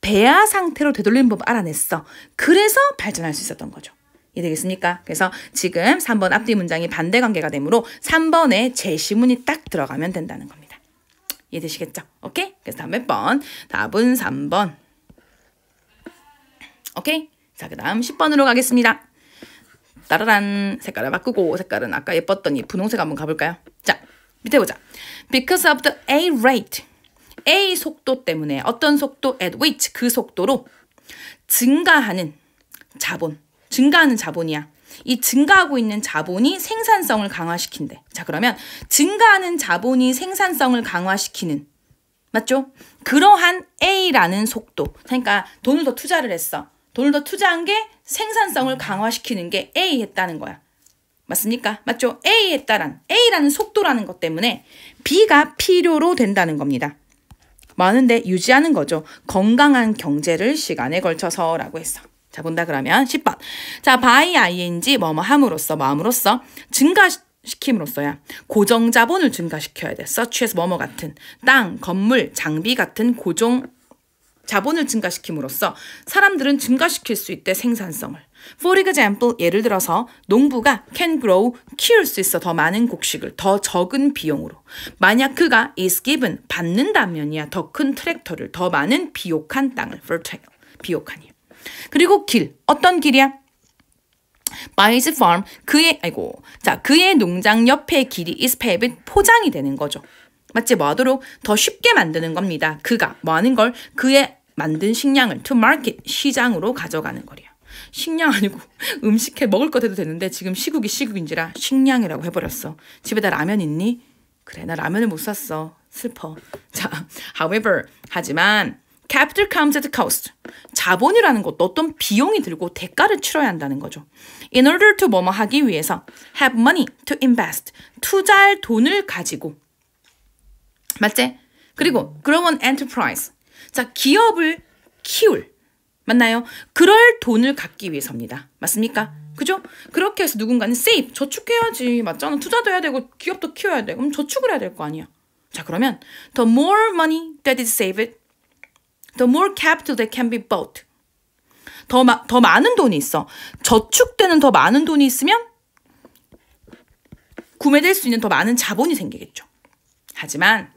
배아 상태로 되돌리는 법 알아냈어. 그래서 발전할 수 있었던 거죠. 이해되겠습니까? 그래서 지금 3번 앞뒤 문장이 반대 관계가 되므로 3번에 제시문이 딱 들어가면 된다는 겁니다. 이해되시겠죠? 오케이? 그래서 다음 몇 번? 답은 3번. 오케이? 자, 그 다음 10번으로 가겠습니다. 따라란 색깔을 바꾸고 색깔은 아까 예뻤더니 분홍색 한번 가볼까요? 자, 밑에 보자. Because of the A rate. a 속도 때문에 어떤 속도 at which 그 속도로 증가하는 자본, 증가하는 자본이야. 이 증가하고 있는 자본이 생산성을 강화시킨대. 자, 그러면 증가하는 자본이 생산성을 강화시키는 맞죠? 그러한 A라는 속도. 그러니까 돈을 더 투자를 했어. 돈을 더 투자한 게 생산성을 강화시키는 게 A 했다는 거야. 맞습니까? 맞죠? A에 따른 A라는 속도라는 것 때문에 B가 필요로 된다는 겁니다. 많은데 유지하는 거죠. 건강한 경제를 시간에 걸쳐서 라고 했어. 자, 본다 그러면 10번. 자, by ing 뭐뭐 함으로써 마음으로써 증가 시킴으로써야 고정 자본을 증가시켜야 돼. 서치에서 뭐뭐 같은 땅, 건물, 장비 같은 고정 자본을 증가시킴으로써 사람들은 증가시킬 수 있대 생산성을. For example, 예를 들어서 농부가 can grow, 키울 수 있어 더 많은 곡식을 더 적은 비용으로. 만약 그가 is given, 받는다면이야 더 큰 트랙터를 더 많은 비옥한 땅을 fertile, 비옥한 일. 그리고 길, 어떤 길이야? By his farm, 그의, 아이고, 자, 그의 농장 옆에 길이 is paved, 포장이 되는 거죠. 맞지? 뭐 하도록 더 쉽게 만드는 겁니다. 그가 뭐 하는 걸 그의 만든 식량을 to market, 시장으로 가져가는 거리야. 식량 아니고 음식해 먹을 것 해도 되는데 지금 시국이 시국인지라 식량이라고 해버렸어. 집에다 라면 있니? 그래 나 라면을 못 샀어. 슬퍼. 자, however 하지만 capital comes at cost. 자본이라는 것도 어떤 비용이 들고 대가를 치러야 한다는 거죠. In order to 뭐뭐 하기 위해서 have money to invest. 투자할 돈을 가지고. 맞지? 그리고 그러면 enterprise. 자, 기업을 키울. 맞나요? 그럴 돈을 갖기 위해서입니다. 맞습니까? 그죠? 그렇게 해서 누군가는 세입, 저축해야지. 맞잖아. 투자도 해야 되고 기업도 키워야 돼. 그럼 저축을 해야 될 거 아니야. 자, 그러면 the more money that is saved, the more capital that can be bought. 더, 마, 더 많은 돈이 있어. 저축되는 더 많은 돈이 있으면 구매될 수 있는 더 많은 자본이 생기겠죠. 하지만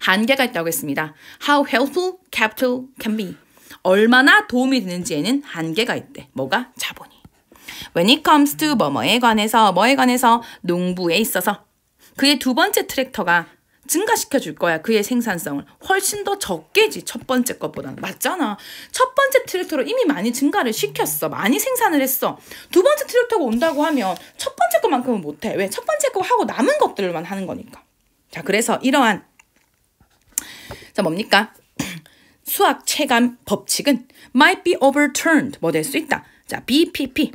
한계가 있다고 했습니다. How helpful capital can be. 얼마나 도움이 되는지에는 한계가 있대. 뭐가? 자본이. When it comes to 뭐뭐에 관해서 뭐에 관해서 농부에 있어서 그의 두 번째 트랙터가 증가시켜 줄 거야. 그의 생산성을 훨씬 더 적게지. 첫 번째 것보다는 맞잖아. 첫 번째 트랙터로 이미 많이 증가를 시켰어. 많이 생산을 했어. 두 번째 트랙터가 온다고 하면 첫 번째 것만큼은 못 해. 왜? 첫 번째 거 하고 남은 것들만 하는 거니까. 자, 그래서 이러한 자, 뭡니까? 수학 체감 법칙은 might be overturned 뭐 될 수 있다. 자, BPP.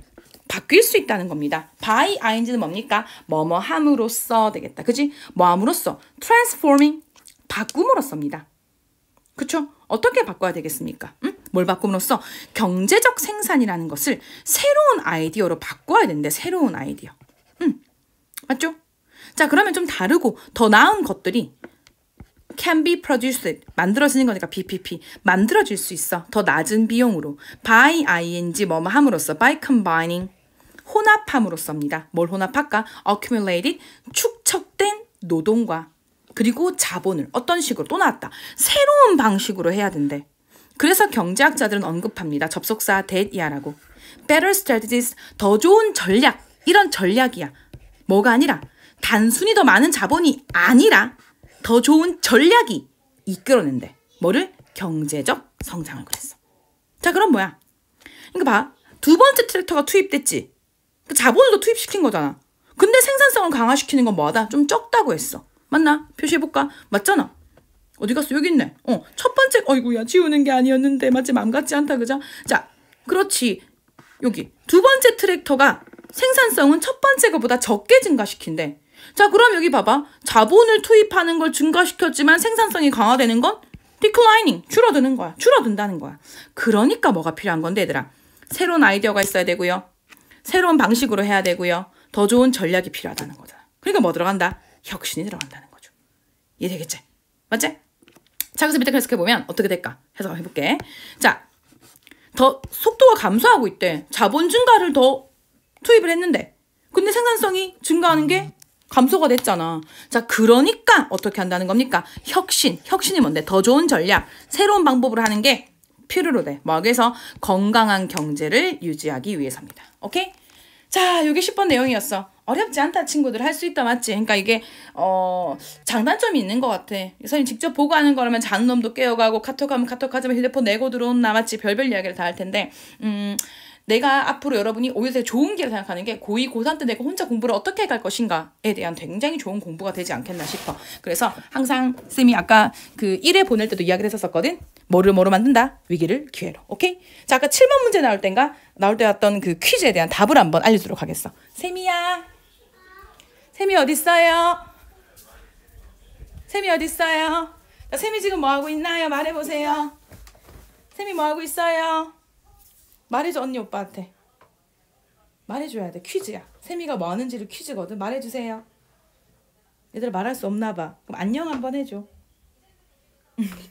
바뀔 수 있다는 겁니다. by ing는 뭡니까? 뭐뭐 함으로써 되겠다. 그지? 뭐 함으로써 transforming 바꿈으로써입니다. 그쵸? 어떻게 바꿔야 되겠습니까? 응? 뭘 바꿈으로써 경제적 생산이라는 것을 새로운 아이디어로 바꿔야 되는데 새로운 아이디어. 응. 맞죠? 자, 그러면 좀 다르고 더 나은 것들이 can be produced 만들어지는 거니까 BPP 만들어질 수 있어 더 낮은 비용으로 by ing 뭐뭐 함으로써 by combining 혼합함으로써입니다. 뭘 혼합할까? accumulated 축적된 노동과 그리고 자본을 어떤 식으로 또 나왔다. 새로운 방식으로 해야 된대. 그래서 경제학자들은 언급합니다. 접속사 대이야라고. Better strategies, 더 좋은 전략. 이런 전략이야. 뭐가 아니라 단순히 더 많은 자본이 아니라 더 좋은 전략이 이끌어낸대. 뭐를? 경제적 성장을 그랬어. 자, 그럼 뭐야? 그러니까 봐. 두 번째 트랙터가 투입됐지. 그 자본을 더 투입시킨 거잖아. 근데 생산성을 강화시키는 건 뭐하다? 좀 적다고 했어. 맞나? 표시해볼까? 맞잖아. 어디 갔어? 여기 있네. 어, 첫 번째, 어이구야, 지우는 게 아니었는데. 마치 맘 같지 않다, 그죠? 자, 그렇지. 여기. 두 번째 트랙터가 생산성은 첫 번째 거보다 적게 증가시킨대. 자, 그럼 여기 봐봐. 자본을 투입하는 걸 증가시켰지만 생산성이 강화되는 건 d e 라이닝 줄어드는 거야. 줄어든다는 거야. 그러니까 뭐가 필요한 건데, 얘들아. 새로운 아이디어가 있어야 되고요. 새로운 방식으로 해야 되고요. 더 좋은 전략이 필요하다는 거다. 그러니까 뭐 들어간다? 혁신이 들어간다는 거죠. 이해되겠지? 맞지? 자, 그래서 밑에 해석해보면 어떻게 될까? 해석 해볼게. 자, 더 속도가 감소하고 있대. 자본 증가를 더 투입을 했는데. 근데 생산성이 증가하는 게 감소가 됐잖아. 자, 그러니까 어떻게 한다는 겁니까? 혁신. 혁신이 뭔데? 더 좋은 전략. 새로운 방법으로 하는 게 필요로 돼. 뭐, 그래서 건강한 경제를 유지하기 위해서입니다. 오케이? 자, 이게 10번 내용이었어. 어렵지 않다, 친구들. 할 수 있다, 맞지? 그러니까 이게, 어, 장단점이 있는 것 같아. 선생님 직접 보고 하는 거라면 자는 놈도 깨어가고, 카톡하면 카톡하자면 휴대폰 내고 들어온나, 맞지? 별별 이야기를 다 할 텐데, 음, 내가 앞으로 여러분이 오히려 되게 좋은 길을 생각하는 게 고2, 고3 때 내가 혼자 공부를 어떻게 갈 것인가에 대한 굉장히 좋은 공부가 되지 않겠나 싶어. 그래서 항상 쌤이 아까 그 1회 보낼 때도 이야기를 했었거든. 뭐를 뭐로 만든다? 위기를 기회로. 오케이? 자, 아까 7번 문제 나올 땐가? 나올 때 왔던 그 퀴즈에 대한 답을 한번 알려주도록 하겠어. 쌤이야. 쌤이 어딨어요? 쌤이 어딨어요? 쌤이 지금 뭐하고 있나요? 말해보세요. 쌤이 뭐하고 있어요? 말해줘 언니 오빠한테. 말해줘야 돼. 퀴즈야. 세미가 뭐 하는지를 퀴즈거든. 말해주세요. 얘들 말할 수 없나 봐. 그럼 안녕 한번 해줘.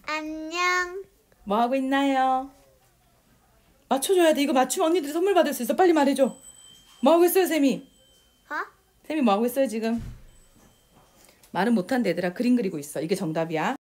안녕. 뭐 하고 있나요? 맞춰줘야 돼. 이거 맞추면 언니들이 선물 받을 수 있어. 빨리 말해줘. 뭐 하고 있어요, 세미? 어? 세미 뭐 하고 있어요 지금? 말은 못한데 얘들아 그림 그리고 있어. 이게 정답이야.